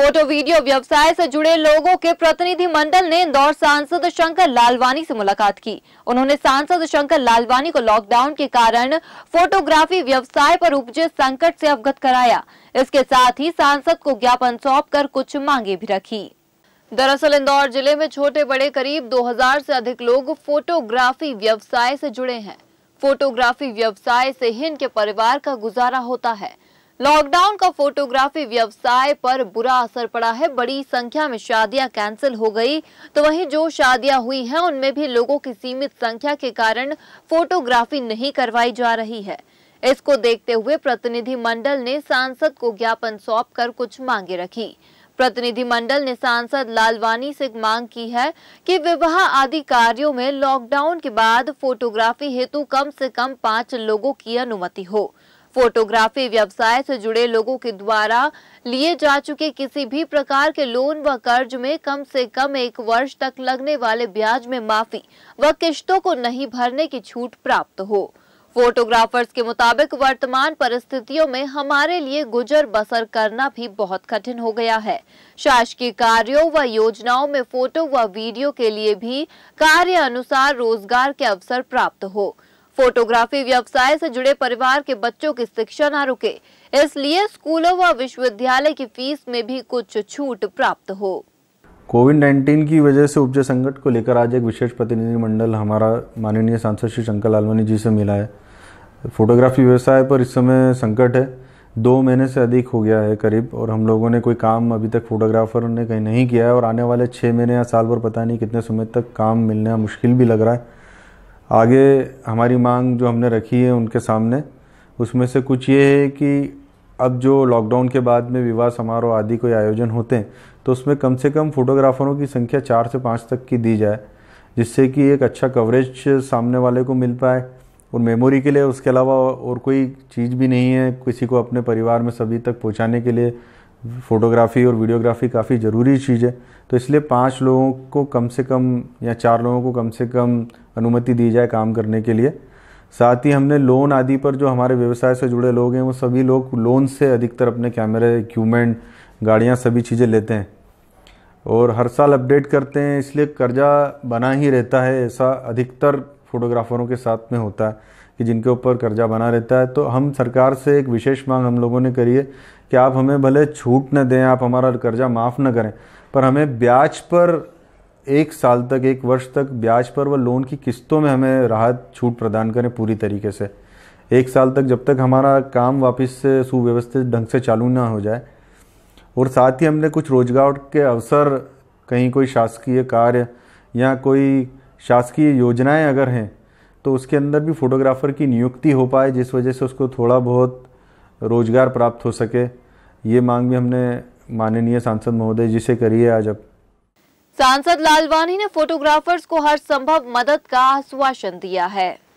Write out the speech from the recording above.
photo video व्यवसाय से जुड़े लोगों के प्रतिनिधि मंडल ने इंदौर सांसद शंकर लालवानी से मुलाकात की उन्होंने सांसद शंकर लालवानी को लॉकडाउन के कारण फोटोग्राफी व्यवसाय पर उपजे संकट से अवगत कराया इसके साथ ही सांसद को ज्ञापन सौंप कर कुछ मांगे भी रखी दरअसल इंदौर जिले में छोटे बड़े करीब दो से अधिक लोग फोटोग्राफी व्यवसाय से जुड़े हैं फोटोग्राफी व्यवसाय से ही इनके परिवार का गुजारा होता है लॉकडाउन का फोटोग्राफी व्यवसाय पर बुरा असर पड़ा है बड़ी संख्या में शादियां कैंसिल हो गई तो वहीं जो शादियां हुई हैं उनमें भी लोगों की सीमित संख्या के कारण फोटोग्राफी नहीं करवाई जा रही है इसको देखते हुए प्रतिनिधि मंडल ने सांसद को ज्ञापन सौंप कर कुछ मांगे रखी प्रतिनिधि मंडल ने सांसद लालवानी से मांग की है कि विवाह आदि कार्यो में लॉकडाउन के बाद फोटोग्राफी हेतु कम से कम पाँच लोगों की अनुमति हो फोटोग्राफी व्यवसाय से जुड़े लोगों के द्वारा लिए जा चुके किसी भी प्रकार के लोन व कर्ज में कम से कम एक वर्ष तक लगने वाले ब्याज में माफी व किश्तों को नहीं भरने की छूट प्राप्त हो फोटोग्राफर्स के मुताबिक वर्तमान परिस्थितियों में हमारे लिए गुजर बसर करना भी बहुत कठिन हो गया है शासकीय कार्यों व योजनाओं में फोटो व वीडियो के लिए भी कार्य अनुसार रोजगार के अवसर प्राप्त हो फोटोग्राफी व्यवसाय से जुड़े परिवार के बच्चों की शिक्षा न रुके इसलिए स्कूलों व विश्वविद्यालय की फीस में भी कुछ छूट प्राप्त हो कोविड 19 की वजह से उपजे संकट को लेकर आज एक विशेष प्रतिनिधिमंडल हमारा माननीय सांसद श्री शंकर लालवानी जी से मिला है फोटोग्राफी व्यवसाय पर इस समय संकट है दो महीने से अधिक हो गया है करीब और हम लोगों ने कोई काम अभी तक फोटोग्राफर ने कहीं नहीं किया है और आने वाले छः महीने या साल भर पता नहीं कितने समय तक काम मिलना मुश्किल भी लग रहा है आगे हमारी मांग जो हमने रखी है उनके सामने उसमें से कुछ ये है कि अब जो लॉकडाउन के बाद में विवाह समारोह आदि कोई आयोजन होते हैं तो उसमें कम से कम फ़ोटोग्राफ़रों की संख्या चार से पाँच तक की दी जाए जिससे कि एक अच्छा कवरेज सामने वाले को मिल पाए और मेमोरी के लिए उसके अलावा और कोई चीज़ भी नहीं है किसी को अपने परिवार में सभी तक पहुँचाने के लिए फ़ोटोग्राफ़ी और वीडियोग्राफ़ी काफ़ी ज़रूरी चीज़ है तो इसलिए पांच लोगों को कम से कम या चार लोगों को कम से कम अनुमति दी जाए काम करने के लिए साथ ही हमने लोन आदि पर जो हमारे व्यवसाय से जुड़े लोग हैं वो सभी लोग लोन से अधिकतर अपने कैमरे इक्वमेंट गाड़ियाँ सभी चीज़ें लेते हैं और हर साल अपडेट करते हैं इसलिए कर्जा बना ही रहता है ऐसा अधिकतर फोटोग्राफरों के साथ में होता है कि जिनके ऊपर कर्जा बना रहता है तो हम सरकार से एक विशेष मांग हम लोगों ने करी है कि आप हमें भले छूट न दें आप हमारा कर्जा माफ़ न करें पर हमें ब्याज पर एक साल तक एक वर्ष तक ब्याज पर व लोन की किस्तों में हमें राहत छूट प्रदान करें पूरी तरीके से एक साल तक जब तक हमारा काम वापस से सुव्यवस्थित ढंग से चालू ना हो जाए और साथ ही हमने कुछ रोजगार के अवसर कहीं कोई शासकीय कार्य या कोई शासकीय योजनाएं अगर हैं तो उसके अंदर भी फोटोग्राफ़र की नियुक्ति हो पाए जिस वजह से उसको थोड़ा बहुत रोज़गार प्राप्त हो सके ये मांग भी हमने माननीय सांसद महोदय जी से करी है आज अब सांसद लालवानी ने फोटोग्राफर्स को हर संभव मदद का आश्वासन दिया है